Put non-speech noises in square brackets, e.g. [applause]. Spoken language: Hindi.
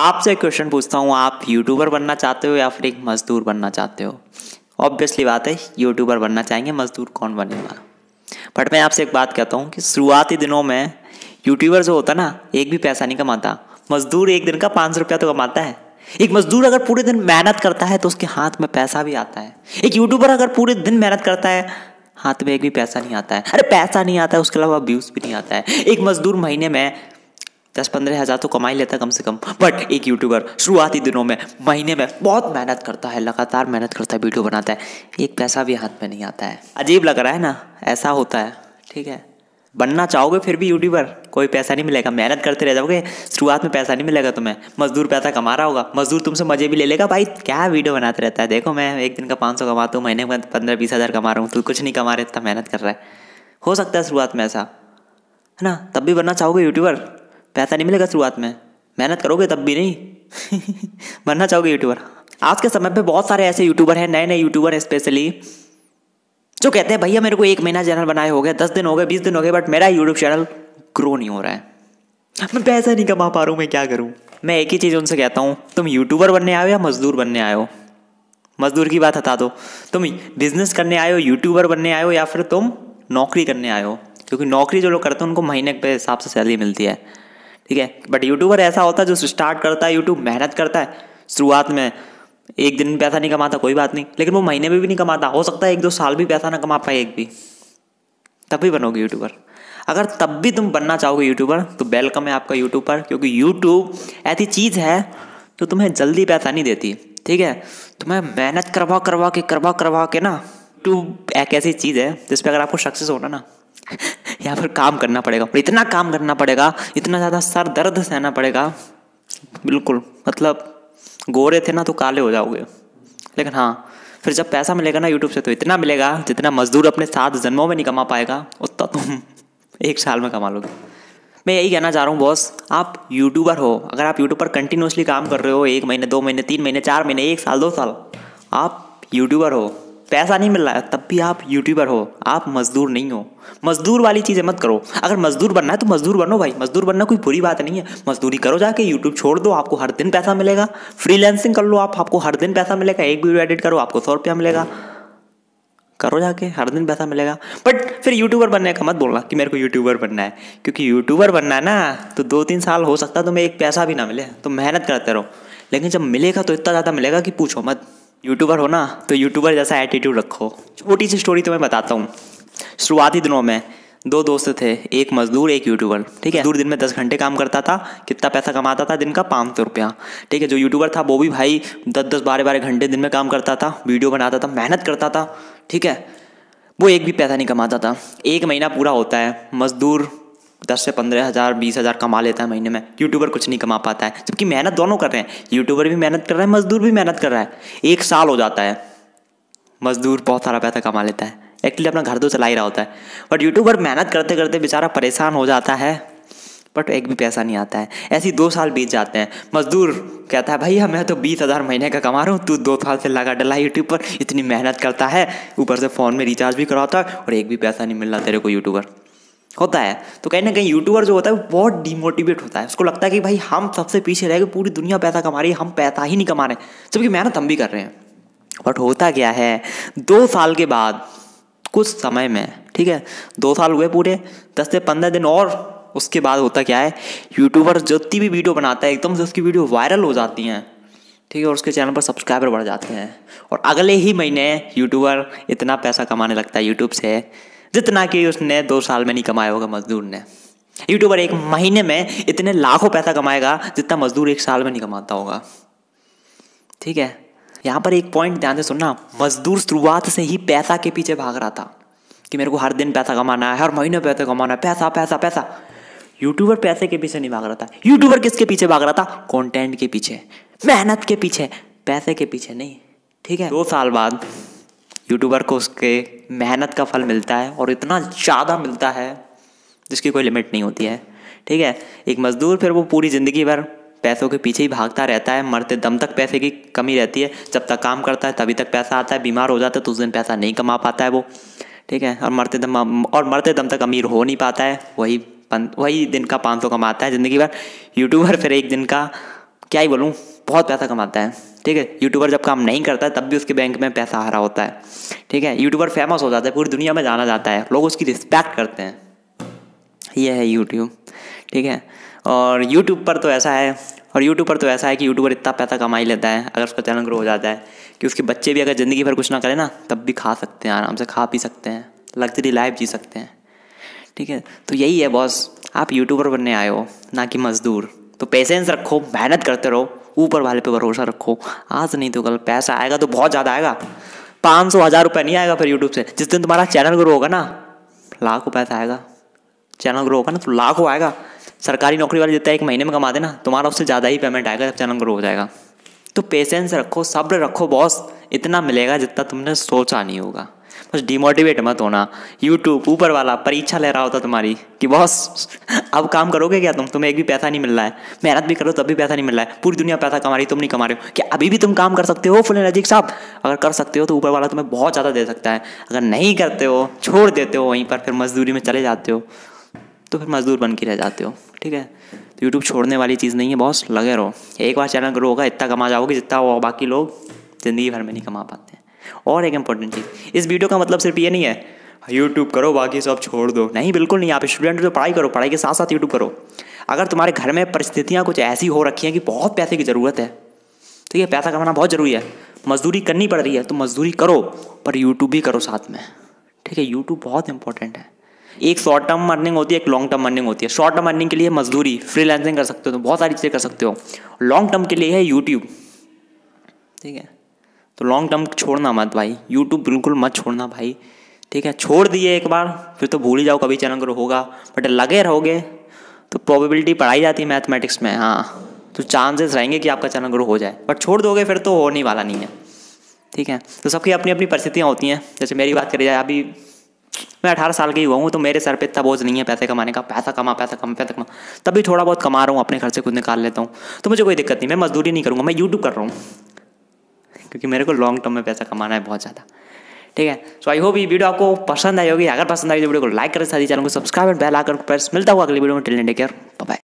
आपसे क्वेश्चन पूछता हूँ आप यूट्यूबर बनना चाहते हो या फिर एक मजदूर बनना चाहते हो ऑब्वियसली बात है यूट्यूबर बनना चाहेंगे मजदूर कौन बनेगा बट मैं आपसे एक बात कहता हूँ कि शुरुआती दिनों में यूट्यूबर जो होता ना एक भी पैसा नहीं कमाता मजदूर एक दिन का पाँच सौ रुपया तो कमाता है एक मजदूर अगर पूरे दिन मेहनत करता है तो उसके हाथ में पैसा भी आता है एक यूट्यूबर अगर पूरे दिन मेहनत करता है हाथ में एक भी पैसा नहीं आता है अरे पैसा नहीं आता है उसके अलावा व्यूज भी नहीं आता है एक मजदूर महीने में दस पंद्रह हज़ार तो कमा ही लेता कम से कम बट एक यूट्यूबर शुरुआती दिनों में महीने में बहुत मेहनत करता है लगातार मेहनत करता है वीडियो बनाता है एक पैसा भी हाथ में नहीं आता है अजीब लग रहा है ना ऐसा होता है ठीक है बनना चाहोगे फिर भी यूट्यूबर कोई पैसा नहीं मिलेगा मेहनत करते रह जाओगे शुरुआत में पैसा नहीं मिलेगा तुम्हें मजदूर पैसा कमा रहा होगा मजदूर तुमसे मजे भी ले लेगा भाई क्या वीडियो बनाते रहता है देखो मैं एक दिन का पाँच सौ कमाता हूँ महीने में पंद्रह बीस हज़ार कमा रहा हूँ तू कुछ नहीं कमा रहे इतना मेहनत कर रहा है हो सकता है शुरुआत में ऐसा है ना तब भी बनना चाहोगे यूट्यूबर पैसा नहीं मिलेगा शुरुआत में मेहनत करोगे तब भी नहीं बनना [laughs] चाहोगे यूट्यूबर आज के समय पे बहुत सारे ऐसे यूट्यूबर हैं नए नए यूट्यूबर हैं स्पेशली जो कहते हैं भैया मेरे को एक महीना चैनल बनाए हो गए दस दिन हो गए बीस दिन हो गए बट मेरा यूट्यूब चैनल ग्रो नहीं हो रहा है मैं पैसा नहीं कमा पा रहा हूँ मैं क्या करूँ मैं एक ही चीज़ उनसे कहता हूँ तुम यूट्यूबर बनने आए हो या मजदूर बनने आए हो मजदूर की बात हटा दो तुम बिजनेस करने आए हो यूट्यूबर बनने आए हो या फिर तुम नौकरी करने आए हो क्योंकि नौकरी जो लोग करते हैं उनको महीने के हिसाब से सैलरी मिलती है ठीक है बट यूट्यूबर ऐसा होता है जो स्टार्ट करता है यूट्यूब मेहनत करता है शुरुआत में एक दिन पैसा नहीं कमाता कोई बात नहीं लेकिन वो महीने में भी नहीं कमाता हो सकता है एक दो साल भी पैसा ना कमा पाए एक भी तब भी बनोगे यूट्यूबर अगर तब भी तुम बनना चाहोगे यूट्यूबर तो वेलकम है आपका यूट्यूब पर क्योंकि यूट्यूब ऐसी चीज़ है जो तुम्हें जल्दी पैसा नहीं देती ठीक है तुम्हें मेहनत करवा करवा के करवा करवा के ना यूट्यूब एक ऐसी चीज़ है जिस पर अगर आपको सक्सेस होना ना यहाँ पर काम करना पड़ेगा और इतना काम करना पड़ेगा इतना ज़्यादा सर दर्द सहना पड़ेगा बिल्कुल मतलब गोरे थे ना तो काले हो जाओगे लेकिन हाँ फिर जब पैसा मिलेगा ना यूट्यूब से तो इतना मिलेगा जितना मजदूर अपने सात जन्मों में नहीं कमा पाएगा उतना तुम [laughs] एक साल में कमा लोगे मैं यही कहना चाह रहा हूँ बॉस आप यूट्यूबर हो अगर आप यूट्यूब पर कंटिन्यूसली काम कर रहे हो एक महीने दो महीने तीन महीने चार महीने एक साल दो साल आप यूट्यूबर हो पैसा नहीं मिल रहा है तब भी आप यूट्यूबर हो आप मजदूर नहीं हो मजदूर वाली चीज़ें मत करो अगर मजदूर बनना है तो मजदूर बनो भाई मजदूर बनना कोई बुरी बात नहीं है मजदूरी करो जाके यूट्यूब छोड़ दो आपको हर दिन पैसा मिलेगा फ्रीलैंसिंग कर लो आप आपको हर दिन पैसा मिलेगा एक वीडियो एडिट करो आपको सौ रुपया मिलेगा करो जाके हर दिन पैसा मिलेगा बट फिर यूट्यूबर बनने का मत बोलना कि मेरे को यूट्यूबर बनना है क्योंकि यूट्यूबर बनना है ना तो दो तीन साल हो सकता है तुम्हें एक पैसा भी ना मिले तो मेहनत करते रहो लेकिन जब मिलेगा तो इतना ज़्यादा मिलेगा कि पूछो मत यूट्यूबर हो ना तो यूट्यूबर जैसा एटीट्यूड रखो छोटी सी स्टोरी तो मैं बताता हूँ शुरुआती दिनों में दो दोस्त थे एक मजदूर एक यूट्यूबर ठीक है दूर दिन में दस घंटे काम करता था कितना पैसा कमाता था दिन का पाँच सौ रुपया ठीक है जो यूट्यूबर था वो भी भाई दस दस बारह बारह घंटे दिन में काम करता था वीडियो बनाता था मेहनत करता था ठीक है वो एक भी पैसा नहीं कमाता था एक महीना पूरा होता है मजदूर दस से पंद्रह हज़ार बीस हज़ार कमा लेता है महीने में यूट्यूबर कुछ नहीं कमा पाता है जबकि मेहनत दोनों कर रहे हैं यूट्यूबर भी मेहनत कर रहा है मज़दूर भी मेहनत कर रहा है एक साल हो जाता है मज़दूर बहुत सारा पैसा कमा लेता है एक्चुअली अपना घर तो चला ही रहा होता है बट यूट्यूबर मेहनत करते करते बेचारा परेशान हो जाता है बट एक भी पैसा नहीं आता है ऐसे दो साल बीत जाते हैं मजदूर कहता है भैया हाँ, मैं तो बीस हज़ार महीने का कमा रहा हूँ तू दो साल से लगा डला यूट्यूब पर इतनी मेहनत करता है ऊपर से फ़ोन में रिचार्ज भी करवाता है और एक भी पैसा नहीं मिल रहा तेरे को यूट्यूबर होता है तो कहीं ना कहीं यूट्यूबर जो होता है वो बहुत डिमोटिवेट होता है उसको लगता है कि भाई हम सबसे पीछे रह गए पूरी दुनिया पैसा कमा रही है हम पैसा ही नहीं कमा रहे जबकि मेहनत हम भी कर रहे हैं बट होता क्या है दो साल के बाद कुछ समय में ठीक है दो साल हुए पूरे दस से पंद्रह दिन और उसके बाद होता क्या है यूट्यूबर जितनी भी वीडियो बनाता है एकदम से उसकी वीडियो वायरल हो जाती हैं ठीक है और उसके चैनल पर सब्सक्राइबर बढ़ जाते हैं और अगले ही महीने यूट्यूबर इतना पैसा कमाने लगता है यूट्यूब से जितना कि उसने दो साल में नहीं कमाया होगा मजदूर ने यूट्यूबर एक महीने में इतने लाखों पैसा कमाएगा जितना मजदूर एक साल में नहीं कमाता होगा ठीक है यहाँ पर एक पॉइंट ध्यान से सुनना मजदूर शुरुआत से ही पैसा के पीछे भाग रहा था कि मेरे को हर दिन पैसा कमाना है हर महीने पैसा कमाना है पैसा पैसा पैसा यूट्यूबर पैसे के पीछे नहीं भाग रहा था यूट्यूबर किसके पीछे भाग रहा था कंटेंट के पीछे मेहनत के पीछे पैसे के पीछे नहीं ठीक है दो साल बाद यूट्यूबर को उसके मेहनत का फल मिलता है और इतना ज़्यादा मिलता है जिसकी कोई लिमिट नहीं होती है ठीक है एक मज़दूर फिर वो पूरी ज़िंदगी भर पैसों के पीछे ही भागता रहता है मरते दम तक पैसे की कमी रहती है जब तक काम करता है तभी तक पैसा आता है बीमार हो जाता है तो उस दिन पैसा नहीं कमा पाता है वो ठीक है और मरते दम और मरते दम तक अमीर हो नहीं पाता है वही पन, वही दिन का पाँच सौ कमाता है ज़िंदगी भर यूट्यूबर फिर एक दिन का क्या ही बोलूँ बहुत पैसा कमाता है ठीक है यूट्यूबर जब काम नहीं करता है तब भी उसके बैंक में पैसा आ रहा होता है ठीक है यूट्यूबर फेमस हो जाता है पूरी दुनिया में जाना जाता है लोग उसकी रिस्पेक्ट करते हैं ये है यूट्यूब ठीक है और यूट्यूब पर तो ऐसा है और यूट्यूब पर तो ऐसा है कि यूट्यूबर इतना पैसा कमा ही लेता है अगर उसका चैनल ग्रो हो जाता है कि उसके बच्चे भी अगर ज़िंदगी भर कुछ ना करें ना तब भी खा सकते हैं आराम से खा पी सकते हैं लग्जरी लाइफ जी सकते हैं ठीक है तो यही है बॉस आप यूट्यूबर बनने आए हो ना कि मज़दूर तो पेशेंस रखो मेहनत करते रहो ऊपर वाले पे भरोसा रखो आज नहीं तो कल पैसा आएगा तो बहुत ज़्यादा आएगा पाँच सौ हज़ार रुपये नहीं आएगा फिर यूट्यूब से जिस दिन तुम्हारा चैनल ग्रो होगा ना लाखों पैसा आएगा चैनल ग्रो होगा ना तो लाखों आएगा सरकारी नौकरी वाले जितना एक महीने में कमा देना तुम्हारा उससे ज़्यादा ही पेमेंट आएगा जब चैनल ग्रो हो जाएगा तो पेशेंस रखो सब्र रखो बॉस इतना मिलेगा जितना तुमने सोचा नहीं होगा बस डिमोटिवेट मत होना यूट्यूब ऊपर वाला परीक्षा ले रहा होता तुम्हारी कि बॉस अब काम करोगे क्या तुम तुम्हें एक भी पैसा नहीं मिल रहा है मेहनत भी करो तब भी पैसा नहीं मिल रहा है पूरी दुनिया पैसा कमा रही तुम नहीं कमा रहे हो क्या अभी भी तुम काम कर सकते हो फुल एनर्जी साहब अगर कर सकते हो तो ऊपर वाला तुम्हें बहुत ज़्यादा दे सकता है अगर नहीं करते हो छोड़ देते हो वहीं पर फिर मजदूरी में चले जाते हो तो फिर मजदूर बन के रह जाते हो ठीक है तो यूट्यूब छोड़ने वाली चीज़ नहीं है बॉस लगे रहो एक बार चैनल ग्रो होगा इतना कमा जाओगे जितना वो बाकी लोग ज़िंदगी भर में नहीं कमा पाते और एक इंपॉर्टेंट चीज़ इस वीडियो का मतलब सिर्फ ये नहीं है यूट्यूब करो बाकी सब छोड़ दो नहीं बिल्कुल नहीं आप स्टूडेंट तो पढ़ाई करो पढ़ाई के साथ साथ यूट्यूब करो अगर तुम्हारे घर में परिस्थितियाँ कुछ ऐसी हो रखी हैं कि बहुत पैसे की ज़रूरत है तो ये पैसा कमाना बहुत ज़रूरी है मजदूरी करनी पड़ रही है तो मजदूरी करो पर यूट्यूब भी करो साथ में ठीक है यूट्यूब बहुत इंपॉर्टेंट है एक शॉर्ट टर्म अर्निंग होती है एक लॉन्ग टर्म अर्निंग होती है शॉर्ट टर्म अर्निंग के लिए मजदूरी फ्रीलांसिंग कर सकते हो तो बहुत सारी चीज़ें कर सकते हो लॉन्ग टर्म के लिए है यूट्यूब ठीक है तो लॉन्ग टर्म छोड़ना मत भाई यूट्यूब बिल्कुल मत छोड़ना भाई ठीक है छोड़ दिए एक बार फिर तो भूल ही जाओ कभी चैनल ग्रो होगा बट लगे रहोगे तो प्रोबेबिलिटी पढ़ाई जाती है मैथमेटिक्स में हाँ तो चांसेस रहेंगे कि आपका चैनल ग्रो हो जाए बट छोड़ दोगे फिर तो होने वाला नहीं है ठीक है तो सबकी अपनी अपनी परिस्थितियाँ होती हैं जैसे मेरी बात करी जाए अभी मैं अठारह साल की ही हुआ हूँ तो मेरे सर पे इतना बोझ नहीं है पैसे कमाने का पैसा कमा पैसा कमा पैसा कमा तभी थोड़ा बहुत कमा रहा हूँ अपने घर से खुद निकाल लेता हूँ तो मुझे कोई दिक्कत नहीं मैं मजदूरी नहीं करूँगा मैं यूट्यूब कर रहा हूँ क्योंकि मेरे को लॉन्ग टर्म में पैसा कमाना है बहुत ज़्यादा ठीक है सो आई होप ये वीडियो आपको पसंद आई होगी अगर पसंद आई तो वीडियो को लाइक करें साथ ही चैनल को सब्सक्राइब एंड बेल आकर प्रेस मिलता हुआ अगली वीडियो में टिल केयर बाय